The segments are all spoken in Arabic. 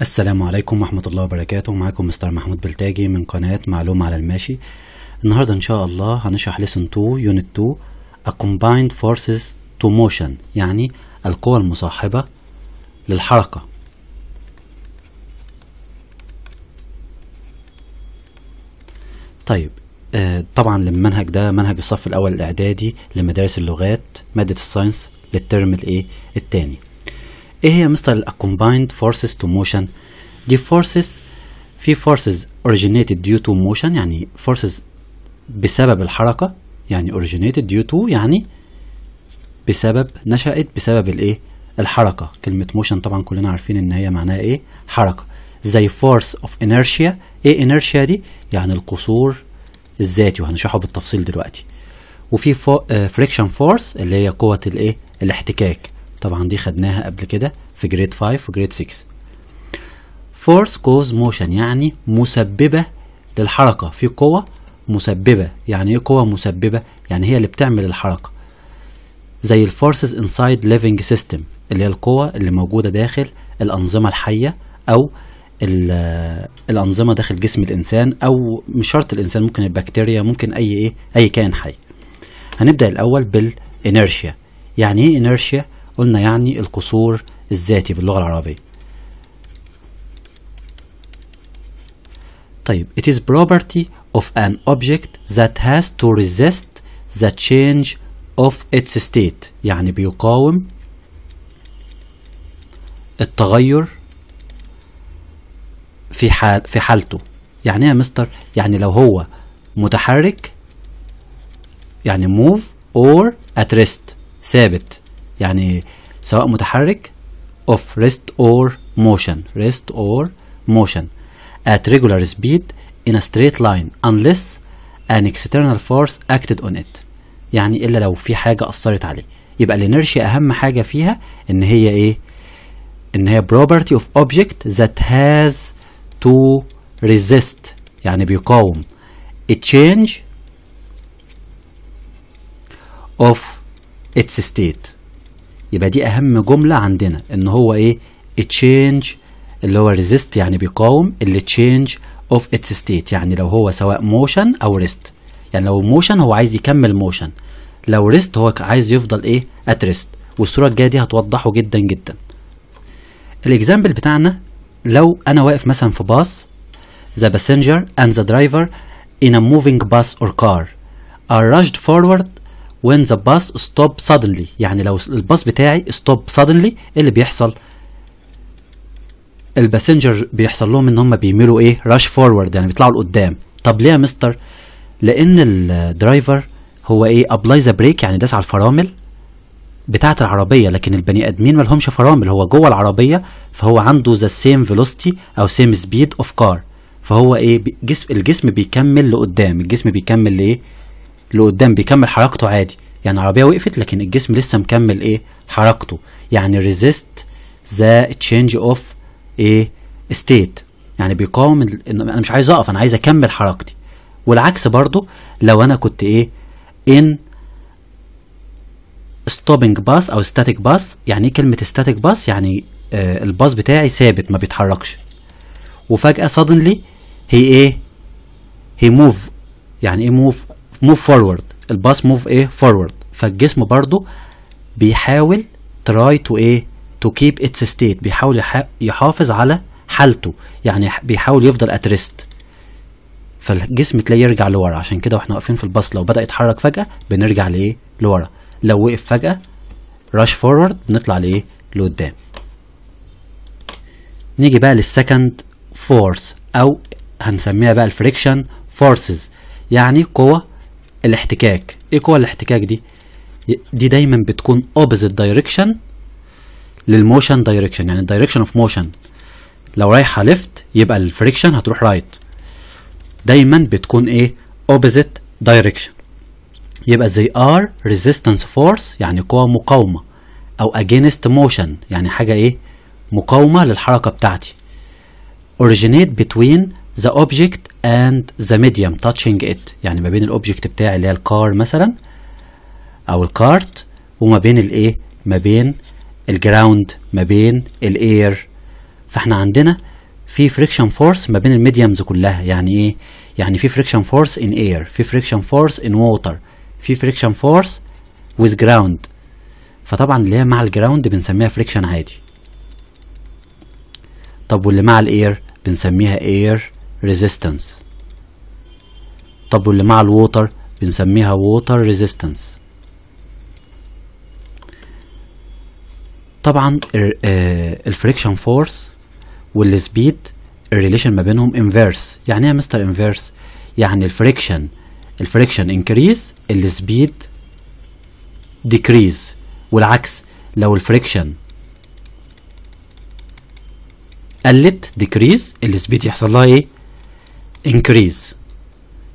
السلام عليكم ورحمة الله وبركاته معاكم مستر محمود بلتاجي من قناة معلومة على الماشي النهاردة إن شاء الله هنشرح لسن 2 يونت 2 A Combined Forces to Motion يعني القوى المصاحبة للحركة طيب آه، طبعا المنهج ده منهج الصف الأول الإعدادي لمدارس اللغات مادة الساينس للترم الإيه التاني ايه هي مستر ال combined forces to motion دي forces في forces originated due to motion يعني forces بسبب الحركة يعني originated due to يعني بسبب نشأت بسبب الايه الحركة كلمة motion طبعا كلنا عارفين ان هي معناها ايه حركة زي force of inertia ايه inertia دي يعني القصور الذاتي وهنشرحه بالتفصيل دلوقتي وفي فريكشن فورس آه، اللي هي قوة الايه الاحتكاك طبعا دي خدناها قبل كده في جريد 5 وجريد 6 فورس كوز موشن يعني مسببة للحركة في قوة مسببة يعني ايه قوة مسببة يعني هي اللي بتعمل الحركة زي الفورسز انسايد ليفنج سيستم اللي هي القوة اللي موجودة داخل الأنظمة الحية أو آه، الأنظمة داخل جسم الإنسان أو مش شرط الإنسان ممكن البكتيريا ممكن أي إيه أي كائن حي هنبدأ الأول بالإنرشيا يعني إيه إنرشيا قلنا يعني القصور الذاتي باللغة العربية طيب it is property of an object that has to resist the change of its state يعني بيقاوم التغير في حال في حالته يعني ايه يا مستر يعني لو هو متحرك يعني move or at rest ثابت يعني سواء متحرك of rest or motion rest or motion at regular speed in a straight line unless an external force acted on it يعني إلا لو في حاجة أثرت عليه يبقى الانرشيا أهم حاجة فيها إن هي إيه إن هي property of object that has to resist يعني بيقاوم a change of its state يبقى دي اهم جمله عندنا ان هو ايه تشينج اللي هو ريزيست يعني بيقاوم اللي تشينج اوف اتس ستيت يعني لو هو سواء موشن او ريست يعني لو موشن هو عايز يكمل موشن لو ريست هو عايز يفضل ايه ات ريست والصوره الجايه دي هتوضحه جدا جدا الاكزامبل بتاعنا لو انا واقف مثلا في باص the passenger and the driver in a moving باص or car are rushed forward when the bus stop suddenly يعني لو الباص بتاعي stop suddenly ايه اللي بيحصل الباسنجر بيحصل لهم ان هم بيميلوا ايه rush forward يعني بيطلعوا لقدام طب ليه يا مستر لان الدرايفر هو ايه ابلاي ذا بريك يعني داس على الفرامل بتاعه العربيه لكن البني ادمين ما لهمش فرامل هو جوه العربيه فهو عنده ذا سيم فيلوسيتي او سيم سبيد اوف كار فهو ايه الجسم الجسم بيكمل لقدام الجسم بيكمل لايه لقدام بيكمل حركته عادي يعني العربية وقفت لكن الجسم لسه مكمل ايه حركته يعني ريزيست ذا تشينج اوف ايه ستيت يعني بيقاوم انا مش عايز اقف انا عايز اكمل حركتي والعكس برضو لو انا كنت ايه ان ستوبنج bus او ستاتيك bus يعني ايه كلمه ستاتيك bus يعني آه الباص بتاعي ثابت ما بيتحركش وفجاه suddenly هي ايه هي موف يعني ايه موف موف فورورد الباص موف ايه فورورد فالجسم برضو بيحاول تراي تو ايه تو كيب اتس ستيت بيحاول يحافظ على حالته يعني بيحاول يفضل اتريست فالجسم تلاقيه يرجع لورا عشان كده واحنا واقفين في الباص لو بدا يتحرك فجاه بنرجع لايه لورا لو وقف فجاه راش فورورد بنطلع لايه لقدام نيجي بقى للسكند فورس او هنسميها بقى الفريكشن فورسز يعني قوة الاحتكاك ايه قوى الاحتكاك دي دي دايما بتكون opposite direction للموشن دايركشن يعني الدايركشن اوف موشن لو رايحه ليفت يبقى الفريكشن هتروح رايت دايما بتكون ايه اوبوزيت دايركشن يبقى زي ار ريزيستنس فورس يعني قوة مقاومة أو اجينست موشن يعني حاجة إيه مقاومة للحركة بتاعتي اوريجينيت بتوين ذا اوبجكت اند ذا ميديم touching ات يعني ما بين الاوبجكت بتاعي اللي هي الكار مثلا او الكارت وما بين الايه ما بين الجراوند ما بين الاير فاحنا عندنا في فريكشن فورس ما بين الميديمز كلها يعني ايه يعني في فريكشن فورس ان اير في فريكشن فورس ان ووتر في فريكشن فورس وذ جراوند فطبعا اللي هي مع الجراوند بنسميها فريكشن عادي طب واللي مع الاير بنسميها اير resistance طب واللي مع الووتر بنسميها water resistance طبعا الفريكشن فورس والسبيد الريليشن ما بينهم انفيرس يعني ايه يا مستر انفيرس يعني الفريكشن الفريكشن انكريز السبيد ديكريز والعكس لو الفريكشن قلت ديكريز السبيد يحصل لها ايه increase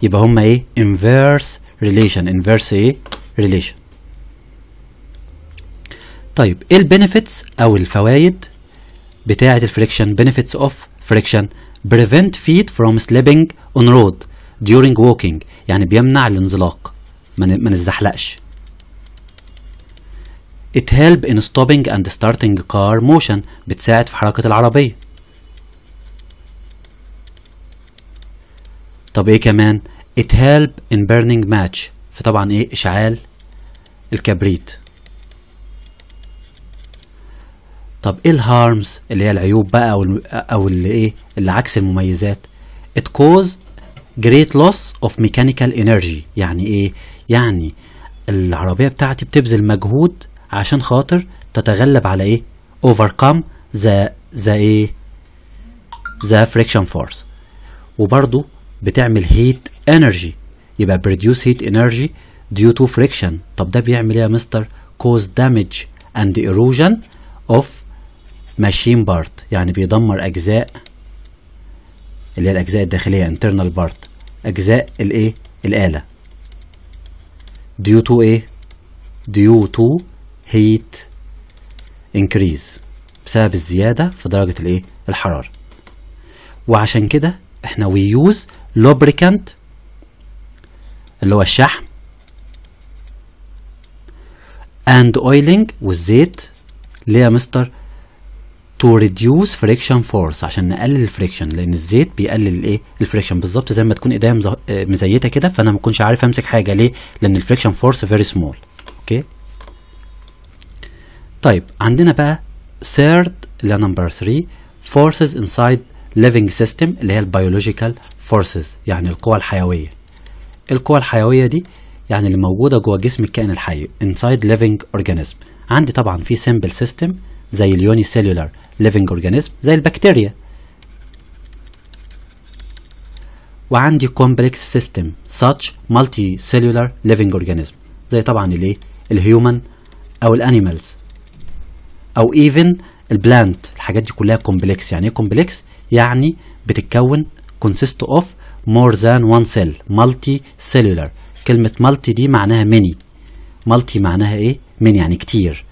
يبقى هما ايه inverse relation inverse ايه relation طيب ايه البنفيتس او الفوائد بتاعه الفريكشن benefits of friction prevent feet from slipping on road during walking يعني بيمنع الانزلاق ما نزحلقش it help in stopping and starting car motion بتساعد في حركة العربية طب ايه كمان it help in burning match فطبعا ايه اشعال الكبريت طب ايه الهارمز اللي هي العيوب بقى او او اللي ايه اللي عكس المميزات it cause great loss of mechanical energy يعني ايه يعني العربيه بتاعتي بتبذل مجهود عشان خاطر تتغلب على ايه overcome the the ايه the friction force وبرضو بتعمل هيت انرجي يبقى produce heat energy due to friction طب ده بيعمل ايه يا مستر cause damage and erosion of machine part يعني بيدمر اجزاء اللي هي الاجزاء الداخليه internal part اجزاء الايه الاله due to ايه due to heat increase بسبب الزياده في درجه الايه الحراره وعشان كده احنا we use لوبريكانت اللي هو الشحم and oiling والزيت ليه يا مستر to reduce friction force عشان نقلل الفريكشن لان الزيت بيقلل الايه الفريكشن بالظبط زي ما تكون ايديا مزيته كده فانا ما اكونش عارف امسك حاجه ليه لان الفريكشن فورس فيري سمول اوكي طيب عندنا بقى third اللي نمبر 3 forces inside living system اللي هي البيولوجيكال فورسز يعني القوى الحيويه القوى الحيويه دي يعني اللي موجوده جوه جسم الكائن الحي inside living organism عندي طبعا في simple system زي اليوني سيلولار living organism زي البكتيريا وعندي complex system such multi cellular living organism زي طبعا الايه الهيومن او الانيمالز او even البلانت الحاجات دي كلها كومبلكس يعني ايه كومبلكس يعني بتتكون consist of more than one cell multi cellular كلمة multi دي معناها many multi معناها ايه؟ many يعني كتير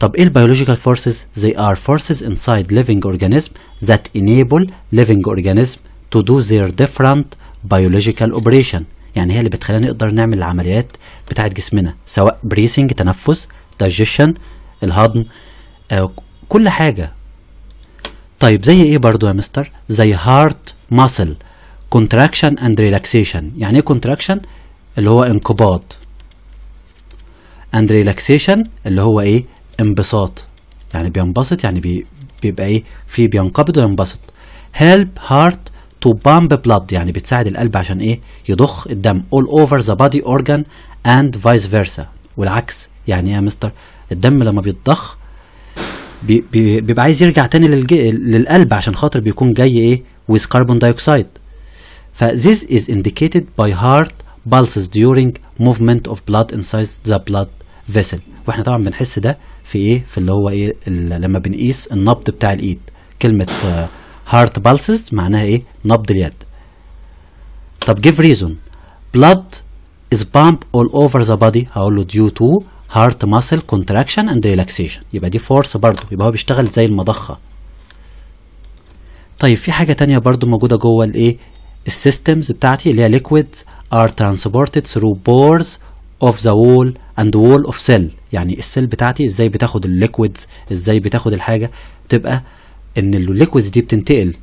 طب ايه البيولوجيكال forces؟ they are forces inside living organism that enable living organism to do their different biological operation يعني هي اللي بتخلينا نقدر نعمل العمليات بتاعت جسمنا سواء بريسنج تنفس digestion الهضم آه كل حاجة طيب زي ايه برضو يا مستر زي هارت ماسل كونتراكشن اند ريلاكسيشن يعني ايه كونتراكشن اللي هو انقباض اند ريلاكسيشن اللي هو ايه انبساط يعني بينبسط يعني بي بيبقى ايه في بينقبض وينبسط هيلب هارت تو بامب بلاد يعني بتساعد القلب عشان ايه يضخ الدم all over the body organ and vice versa والعكس يعني ايه يا مستر الدم لما بيتضخ بيبقى عايز يرجع تاني للقلب عشان خاطر بيكون جاي ايه with carbon dioxide ف this is indicated by heart pulses during movement of blood inside the blood vessel واحنا طبعا بنحس ده في ايه في اللي هو ايه لما بنقيس النبض بتاع الايد كلمة heart pulses معناها ايه نبض اليد طب give reason blood is pumped all over the body هقول له due to هارت ماسل كونتراكشن اند ريلاكسيشن يبقى دي فورس برضو يبقى هو بيشتغل زي المضخه طيب في حاجه تانية برضو موجوده جوه الايه السيستمز بتاعتي اللي هي ليكويدز ار ترانسبورتد ثرو بورز اوف ذا وول اند وول اوف سيل يعني السيل بتاعتي ازاي بتاخد الليكويدز ازاي بتاخد الحاجه تبقى ان الليكويدز دي بتنتقل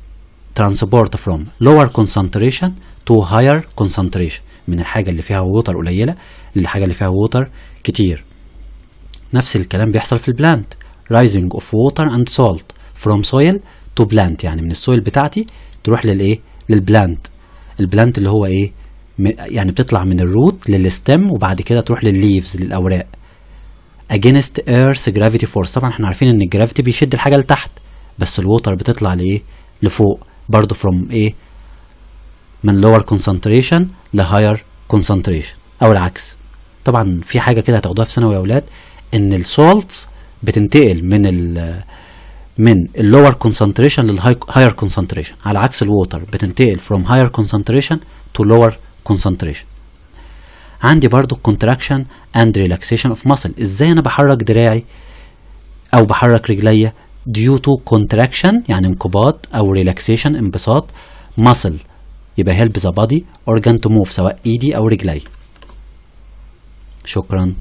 ترانسبورت فروم لور كونسنتريشن تو هاير كونسنتريشن من الحاجه اللي فيها ووتر قليله للحاجه اللي فيها ووتر كتير نفس الكلام بيحصل في البلانت rising of water and salt from soil to plant يعني من السويل بتاعتي تروح للايه للبلانت البلانت اللي هو ايه يعني بتطلع من الروت للستم وبعد كده تروح للليفز للاوراق against earth gravity force طبعا احنا عارفين ان الجرافيتي بيشد الحاجه لتحت بس الووتر بتطلع لايه لفوق برضه from ايه من lower concentration ل higher concentration او العكس طبعا في حاجه كده هتاخدوها في ثانوي يا اولاد ان السولتس بتنتقل من ال من اللور كونسنتريشن للهاير كونسنتريشن على عكس الووتر بتنتقل from higher concentration to lower concentration عندي برضو contraction and relaxation of muscle ازاي انا بحرك دراعي او بحرك رجليا due to contraction يعني انقباض او relaxation انبساط muscle يبقى help the body organ to move سواء ايدي او رجلي شكرا